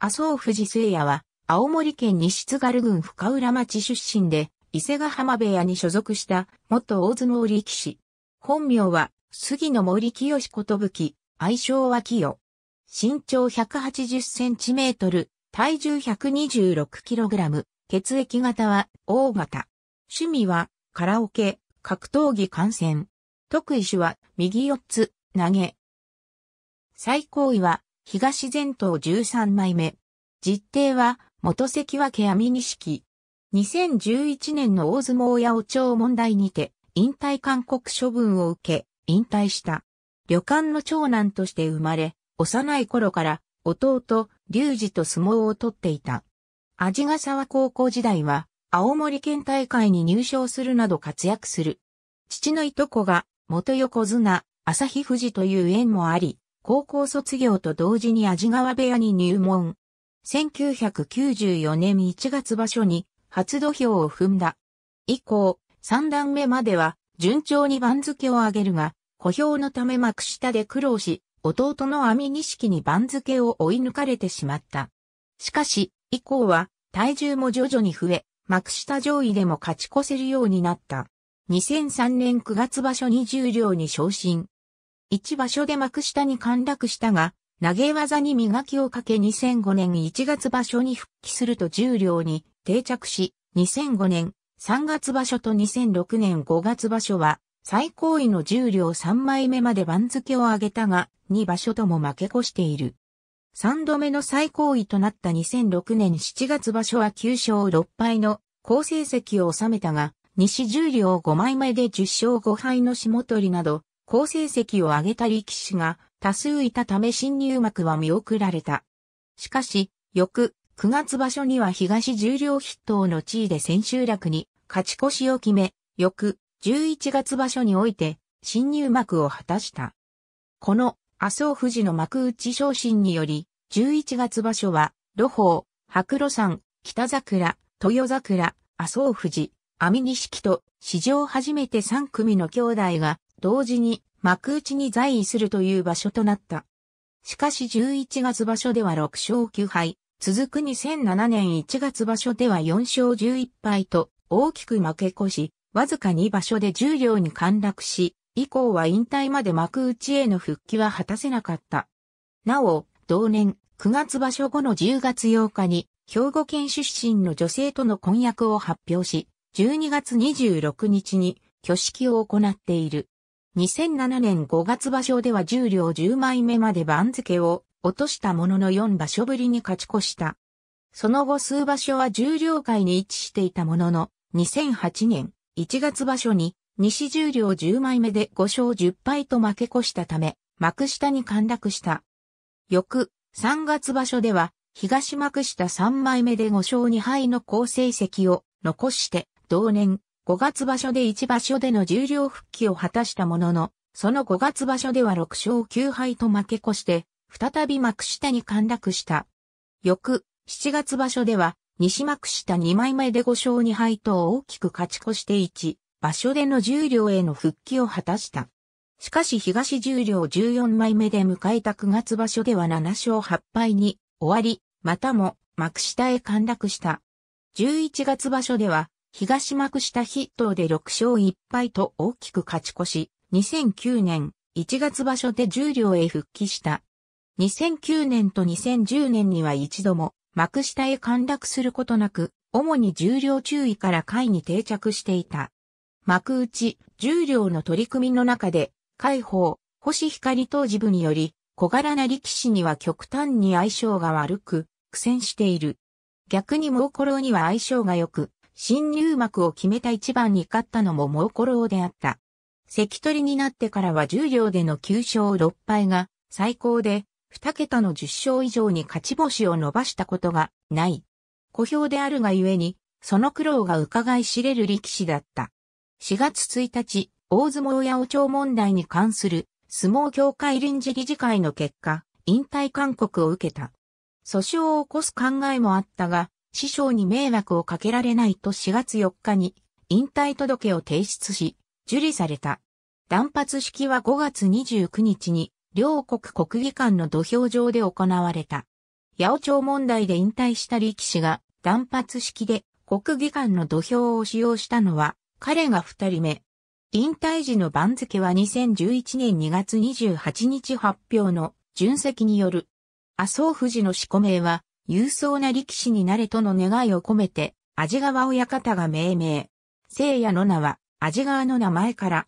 麻生藤聖也は、青森県西津軽郡深浦町出身で、伊勢ヶ浜部屋に所属した、元大相撲力士。本名は、杉野森清ことぶき、愛称は清。身長180センチメートル、体重126キログラム、血液型は O 型。趣味は、カラオケ、格闘技観戦。得意種は、右四つ、投げ。最高位は、東前頭13枚目。実定は、元関脇網錦。2011年の大相撲八お長問題にて、引退勧告処分を受け、引退した。旅館の長男として生まれ、幼い頃から弟、隆二と相撲を取っていた。味ヶ沢高校時代は、青森県大会に入賞するなど活躍する。父のいとこが、元横綱、朝日富士という縁もあり、高校卒業と同時に味川部屋に入門。1994年1月場所に初土俵を踏んだ。以降、三段目までは順調に番付を上げるが、小兵のため幕下で苦労し、弟の網錦に番付を追い抜かれてしまった。しかし、以降は体重も徐々に増え、幕下上位でも勝ち越せるようになった。2003年9月場所に十両に昇進。一場所で幕下に陥落したが、投げ技に磨きをかけ2005年1月場所に復帰すると重量に定着し、2005年3月場所と2006年5月場所は最高位の重量3枚目まで番付を上げたが、2場所とも負け越している。3度目の最高位となった2006年7月場所は9勝6敗の好成績を収めたが、西重量5枚目で10勝5敗の下取りなど、好成績を上げた力士が多数いたため新入幕は見送られた。しかし、翌9月場所には東十両筆頭の地位で千秋楽に勝ち越しを決め、翌11月場所において新入幕を果たした。この麻生富士の幕内昇進により、11月場所は、露宝、白露山、北桜、豊桜、麻生富士、網錦と史上初めて3組の兄弟が同時に幕内に在位するという場所となった。しかし11月場所では6勝9敗、続く2007年1月場所では4勝11敗と大きく負け越し、わずか2場所で10両に陥落し、以降は引退まで幕内への復帰は果たせなかった。なお、同年9月場所後の10月8日に、兵庫県出身の女性との婚約を発表し、12月26日に挙式を行っている。2007年5月場所では10両10枚目まで番付を落としたものの4場所ぶりに勝ち越した。その後数場所は重量界に位置していたものの、2008年1月場所に西重量10枚目で5勝10敗と負け越したため、幕下に陥落した。翌3月場所では東幕下3枚目で5勝2敗の好成績を残して、同年5月場所で1場所での重量復帰を果たしたものの、その5月場所では6勝9敗と負け越して、再び幕下に陥落した。翌、7月場所では、西幕下2枚目で5勝2敗と大きく勝ち越して1、場所での重量への復帰を果たした。しかし東重量14枚目で迎えた9月場所では7勝8敗に終わり、またも幕下へ陥落した。11月場所では東幕下筆頭で6勝1敗と大きく勝ち越し、2009年1月場所で十両へ復帰した。2009年と2010年には一度も幕下へ陥落することなく、主に重量注意から会に定着していた。幕内、重量の取り組みの中で、解放、星光当事部により、小柄な力士には極端に相性が悪く、苦戦している。逆に猛虎には相性が良く、新入幕を決めた一番に勝ったのも猛虎郎であった。関取になってからは10両での9勝6敗が最高で2桁の10勝以上に勝ち星を伸ばしたことがない。小評であるがゆえに、その苦労が伺い知れる力士だった。4月1日、大相撲八王長問題に関する相撲協会臨時理事会の結果、引退勧告を受けた。訴訟を起こす考えもあったが、師匠に迷惑をかけられないと4月4日に引退届を提出し、受理された。断髪式は5月29日に、両国国技館の土俵上で行われた。八尾町問題で引退した力士が断髪式で国技館の土俵を使用したのは彼が二人目。引退時の番付は2011年2月28日発表の巡席による。麻生富士の仕込名は勇壮な力士になれとの願いを込めて、味川親方が命名。聖夜の名は、味川の名前から、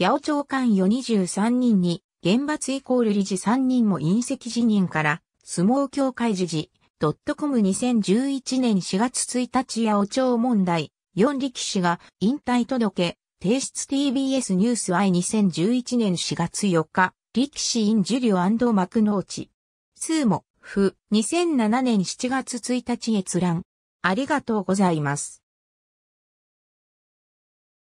八尾長官4 23人に、厳罰イコール理事3人も隕石辞任から、相撲協会時事、ドットコム2011年4月1日八尾町問題、4力士が引退届、提出 TBS ニュース I2011 年4月4日、力士イン受領幕の内。数も、ふ、2007年7月1日閲覧。ありがとうございます。